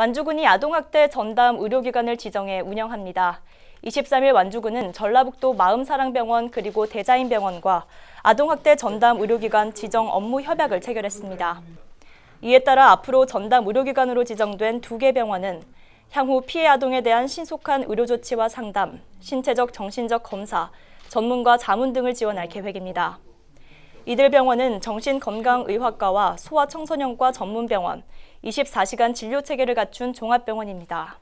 완주군이 아동학대 전담 의료기관을 지정해 운영합니다. 23일 완주군은 전라북도 마음사랑병원 그리고 대자인병원과 아동학대 전담 의료기관 지정 업무 협약을 체결했습니다. 이에 따라 앞으로 전담 의료기관으로 지정된 두 개 병원은 향후 피해 아동에 대한 신속한 의료 조치와 상담, 신체적 정신적 검사, 전문가 자문 등을 지원할 계획입니다. 이들 병원은 정신건강의학과와 소아청소년과 전문병원, 24시간 진료체계를 갖춘 종합병원입니다.